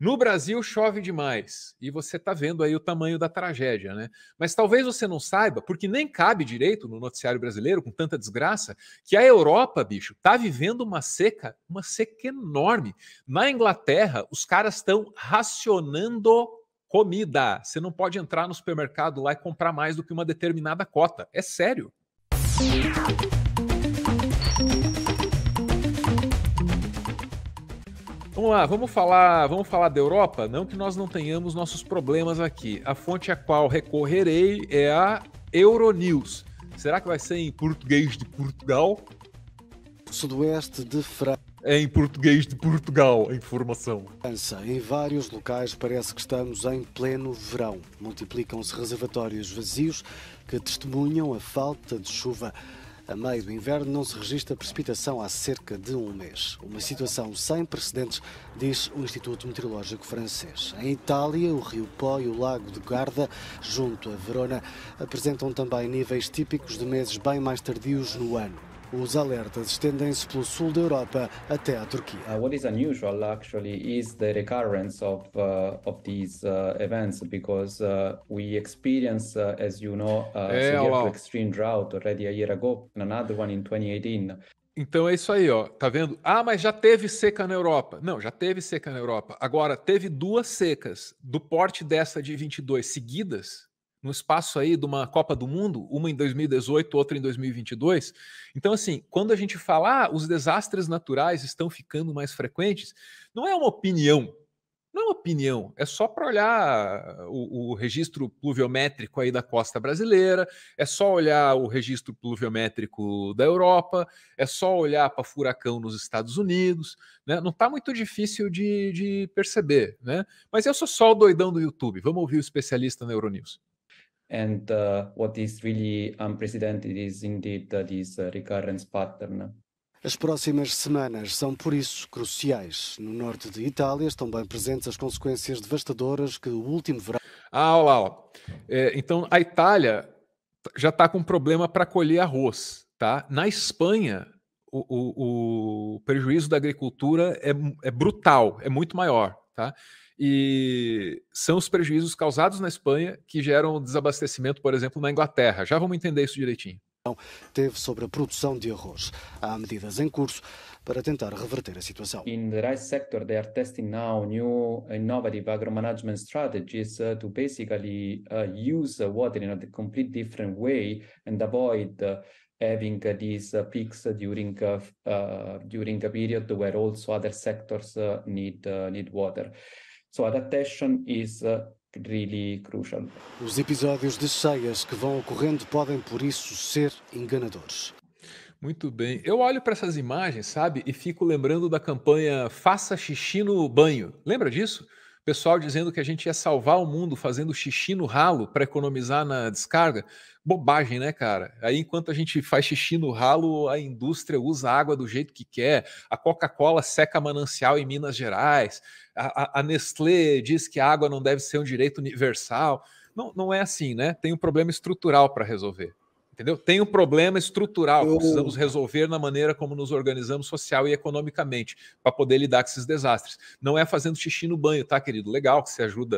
No Brasil chove demais e você está vendo aí o tamanho da tragédia, né? Mas talvez você não saiba, porque nem cabe direito no noticiário brasileiro com tanta desgraça, que a Europa, bicho, está vivendo uma seca, uma seca enorme. Na Inglaterra, os caras estão racionando comida. Você não pode entrar no supermercado lá e comprar mais do que uma determinada cota. É sério. Vamos lá, vamos falar, vamos falar da Europa? Não que nós não tenhamos nossos problemas aqui. A fonte a qual recorrerei é a Euronews. Será que vai ser em português de Portugal? Sudoeste de França. É em português de Portugal, a informação. França, em vários locais parece que estamos em pleno verão. Multiplicam-se reservatórios vazios que testemunham a falta de chuva. A meio do inverno não se registra precipitação há cerca de um mês. Uma situação sem precedentes, diz o Instituto Meteorológico Francês. Em Itália, o rio Po e o lago de Garda, junto a Verona, apresentam também níveis típicos de meses bem mais tardios no ano. Os alertas estendem-se pelo sul da Europa até à Turquia. Uh, what is unusual actually is the recurrence of uh, of these uh, events because uh, we experienced uh, as you know uh, é, severe extreme drought already a year ago and another one in 2018. Então é isso aí, ó. Tá vendo? Ah, mas já teve seca na Europa. Não, já teve seca na Europa. Agora teve duas secas do porte dessa de 22 seguidas no espaço aí de uma Copa do Mundo, uma em 2018, outra em 2022. Então, assim, quando a gente fala ah, os desastres naturais estão ficando mais frequentes, não é uma opinião, não é uma opinião, é só para olhar o, o, registro pluviométrico aí da costa brasileira, é só olhar o registro pluviométrico da Europa, é só olhar para furacão nos Estados Unidos, né? Não está muito difícil de, de perceber, né? Mas eu sou só o doidão do YouTube, vamos ouvir o especialista Neuronews. And uh, what is really unprecedented is indeed this recurrence pattern. As próximas semanas são, por isso, cruciais. No norte de Itália estão bem presentes as consequências devastadoras que o último verão. Ah, olha lá. É, então, a Itália já está com problema para colher arroz. Tá? Na Espanha, o, o, o prejuízo da agricultura é, é, brutal, é muito maior. Tá? e são os prejuízos causados na Espanha que geram desabastecimento, por exemplo, na Inglaterra. Já vamos entender isso direitinho. Então, teve sobre a produção de arroz. Há medidas em curso para tentar reverter a situação. In the rice sector, they are testing now new innovative agromanagement strategies uh, to basically uh, use water in a complete different way and avoid uh, having uh, these uh, peaks uh, during uh, uh, during a period where also other sectors uh, need need water. So adaptation is uh, really crucial. Os episódios de cheias que vão ocorrendo podem por isso ser enganadores. Muito bem. Eu olho para essas imagens, sabe, e fico lembrando da campanha Faça xixi no banho. Lembra disso? pessoal dizendo que a gente ia salvar o mundo fazendo xixi no ralo para economizar na descarga. Bobagem, né, cara? Aí enquanto a gente faz xixi no ralo, a indústria usa água do jeito que quer, a Coca-Cola seca manancial em Minas Gerais, a, a, a, Nestlé diz que a água não deve ser um direito universal. Não, não é assim, né? Tem um problema estrutural para resolver. Entendeu? Tem um problema estrutural que precisamos resolver na maneira como nos organizamos social e economicamente para poder lidar com esses desastres. Não é fazendo xixi no banho, tá, querido? Legal que você ajuda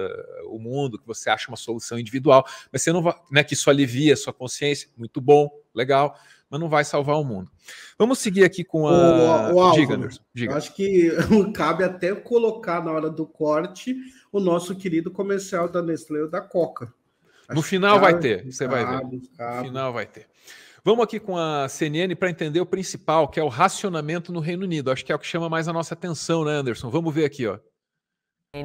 o mundo, que você acha uma solução individual, mas você não vai, né, que isso alivia a sua consciência, muito bom, legal, mas não vai salvar o mundo. Vamos seguir aqui com a o, o Diga, Anderson. Diga. Acho que cabe até colocar na hora do corte o nosso querido comercial da Nestlé ou da Coca. No final vai ter, você vai ver. No final vai ter. Vamos aqui com a CNN para entender o principal, que é o racionamento no Reino Unido. Acho que é o que chama mais a nossa atenção, né, Anderson? Vamos ver aqui, ó.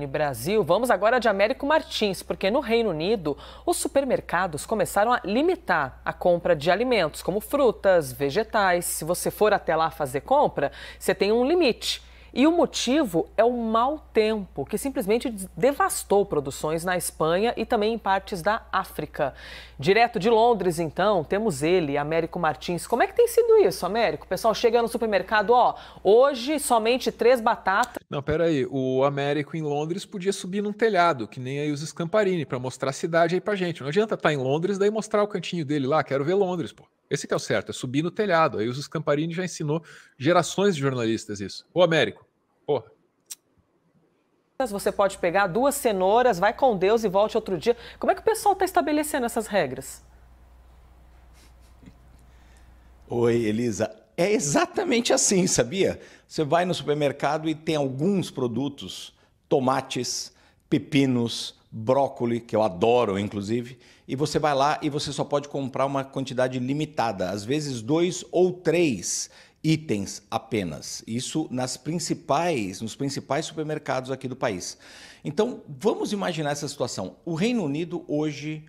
Brasil, vamos agora de Américo Martins, porque no Reino Unido os supermercados começaram a limitar a compra de alimentos como frutas, vegetais. Se você for até lá fazer compra, você tem um limite. E o motivo é o mau tempo, que simplesmente devastou produções na Espanha e também em partes da África. Direto de Londres, então, temos ele, Américo Martins. Como é que tem sido isso, Américo? O pessoal chega no supermercado, ó, hoje somente três batatas. Não, peraí, o Américo em Londres podia subir num telhado, que nem aí os Scamparini, para mostrar a cidade aí pra gente. Não adianta estar tá em Londres, daí mostrar o cantinho dele lá, quero ver Londres, pô. Esse que é o certo, é subir no telhado. Aí os Scamparini já ensinou gerações de jornalistas isso. Ô, Américo, Porra. Você pode pegar duas cenouras, vai com Deus e volte outro dia. Como é que o pessoal está estabelecendo essas regras? Oi, Elisa. É exatamente assim, sabia? Você vai no supermercado e tem alguns produtos, tomates, pepinos, brócolis, que eu adoro, inclusive, e você vai lá e você só pode comprar uma quantidade limitada, às vezes dois ou três itens apenas. Isso nas principais, nos principais supermercados aqui do país. Então, vamos imaginar essa situação. O Reino Unido hoje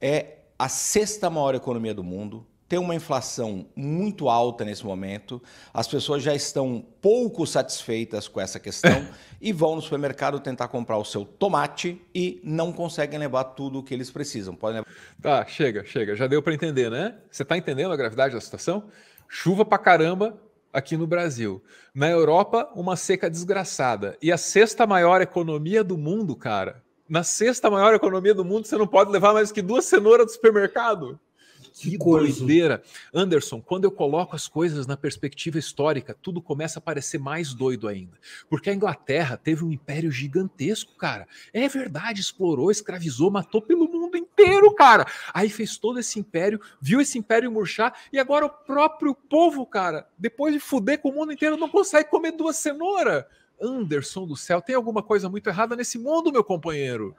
é a sexta maior economia do mundo, tem uma inflação muito alta nesse momento, as pessoas já estão pouco satisfeitas com essa questão e vão no supermercado tentar comprar o seu tomate e não conseguem levar tudo o que eles precisam. pode levar... Tá, chega, chega. Já deu para entender, né? Você está entendendo a gravidade da situação? Chuva pra caramba aqui no Brasil. Na Europa, uma seca desgraçada. E a sexta maior economia do mundo, cara. Na sexta maior economia do mundo, você não pode levar mais que duas cenouras do supermercado. Que coisa. doideira. Anderson, quando eu coloco as coisas na perspectiva histórica, tudo começa a parecer mais doido ainda. Porque a Inglaterra teve um império gigantesco, cara. É verdade, explorou, escravizou, matou pelo mundo inteiro, cara. Aí fez todo esse império, viu esse império murchar, e agora o próprio povo, cara, depois de fuder com o mundo inteiro, não consegue comer duas cenouras. Anderson do céu, tem alguma coisa muito errada nesse mundo, meu companheiro?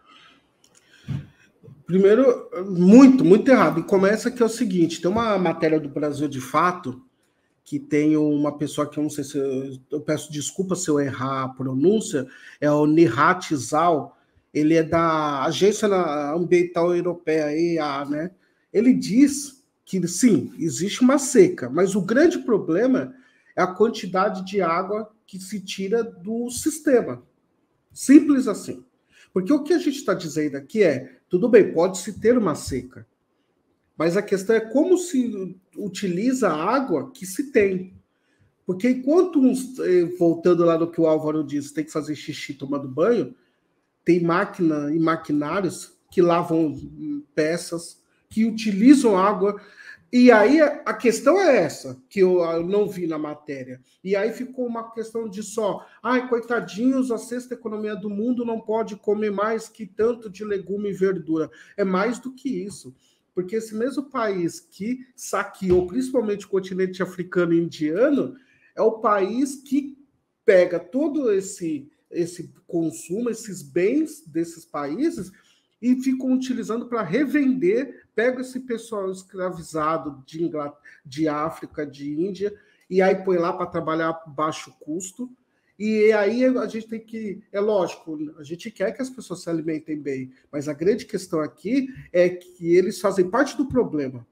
Primeiro, muito, muito errado. E começa que é o seguinte: tem uma matéria do Brasil de fato que tem uma pessoa que eu não sei se eu, eu peço desculpa se eu errar a pronúncia, é o Nihat Zal, ele é da Agência Ambiental Europeia, EA, né? Ele diz que sim, existe uma seca, mas o grande problema é a quantidade de água que se tira do sistema. Simples assim. Porque o que a gente está dizendo aqui é: tudo bem, pode-se ter uma seca, mas a questão é como se utiliza a água que se tem. Porque enquanto uns, eh, voltando lá no que o Álvaro disse, tem que fazer xixi tomando banho, tem máquina e maquinários que lavam peças, que utilizam água. E aí a questão é essa, que eu, eu não vi na matéria. E aí ficou uma questão de só, ai, coitadinhos, a sexta economia do mundo não pode comer mais que tanto de legume e verdura. É mais do que isso. Porque esse mesmo país que saqueou principalmente o continente africano e indiano é o país que pega todo esse esse consumo, esses bens desses países e ficam utilizando para revender. Pega esse pessoal escravizado de, Inglaterra, de África, de Índia, e aí põe lá para trabalhar baixo custo. E aí a gente tem que. É lógico, a gente quer que as pessoas se alimentem bem, mas a grande questão aqui é que eles fazem parte do problema.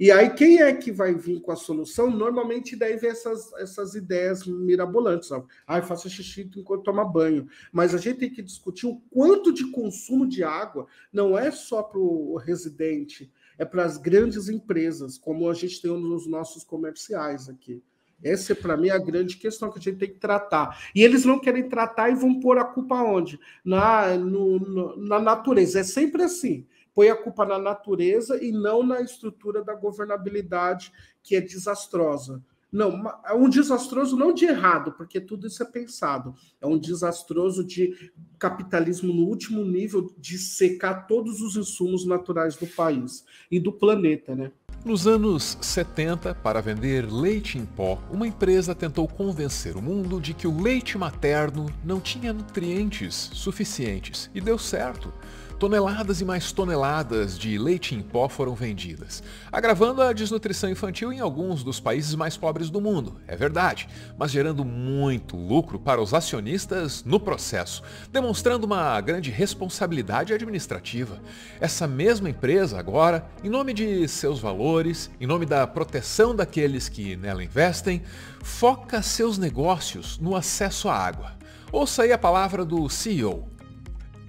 E aí, quem é que vai vir com a solução? Normalmente, daí vem essas, essas ideias mirabolantes. Sabe? Ah, faça xixi enquanto toma banho. Mas a gente tem que discutir o quanto de consumo de água não é só para o residente, é para as grandes empresas, como a gente tem nos nossos comerciais aqui. Essa, é, para mim, é a grande questão que a gente tem que tratar. E eles não querem tratar e vão pôr a culpa onde? Na, no, no, na natureza. É sempre assim põe a culpa na natureza e não na estrutura da governabilidade, que é desastrosa. Não, é um desastroso não de errado, porque tudo isso é pensado. É um desastroso de capitalismo no último nível de secar todos os insumos naturais do país e do planeta, né? Nos anos 70, para vender leite em pó, uma empresa tentou convencer o mundo de que o leite materno não tinha nutrientes suficientes e deu certo. Toneladas e mais toneladas de leite em pó foram vendidas, agravando a desnutrição infantil em alguns dos países mais pobres do mundo, é verdade, mas gerando muito lucro para os acionistas no processo, demonstrando uma grande responsabilidade administrativa. Essa mesma empresa agora, em nome de seus valores, em nome da proteção daqueles que nela investem, foca seus negócios no acesso à água. Ouça aí a palavra do CEO,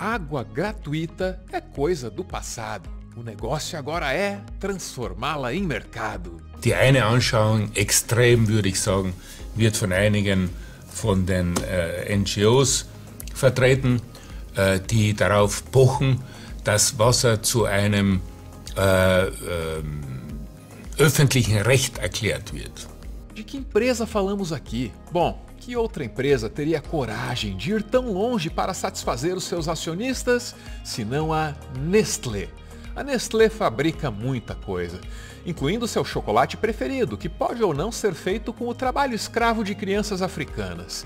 Água gratuita é coisa do passado. O negócio agora é transformá-la em mercado. Die eine Anschauung, extrem würde ich sagen, wird von einigen von den äh, NGOs vertreten, äh, die darauf pochen, dass Wasser zu einem äh, ähm, öffentlichen Recht erklärt wird. De que empresa falamos aqui? Bom, que outra empresa teria coragem de ir tão longe para satisfazer os seus acionistas, senão a Nestlé? A Nestlé fabrica muita coisa, incluindo seu chocolate preferido, que pode ou não ser feito com o trabalho escravo de crianças africanas.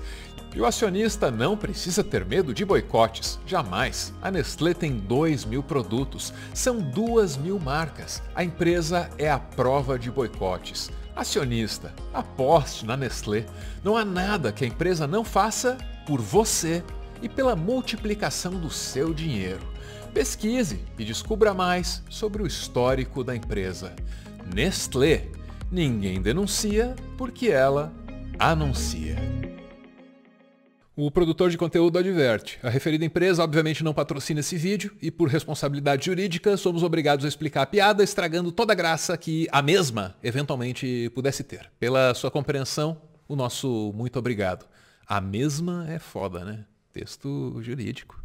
E o acionista não precisa ter medo de boicotes, jamais. A Nestlé tem 2 mil produtos, são 2 mil marcas. A empresa é a prova de boicotes. Acionista, aposte na Nestlé. Não há nada que a empresa não faça por você e pela multiplicação do seu dinheiro. Pesquise e descubra mais sobre o histórico da empresa. Nestlé. Ninguém denuncia porque ela anuncia. O produtor de conteúdo adverte. A referida empresa obviamente não patrocina esse vídeo e, por responsabilidade jurídica, somos obrigados a explicar a piada, estragando toda a graça que a mesma eventualmente pudesse ter. Pela sua compreensão, o nosso muito obrigado. A mesma é foda, né? Texto jurídico.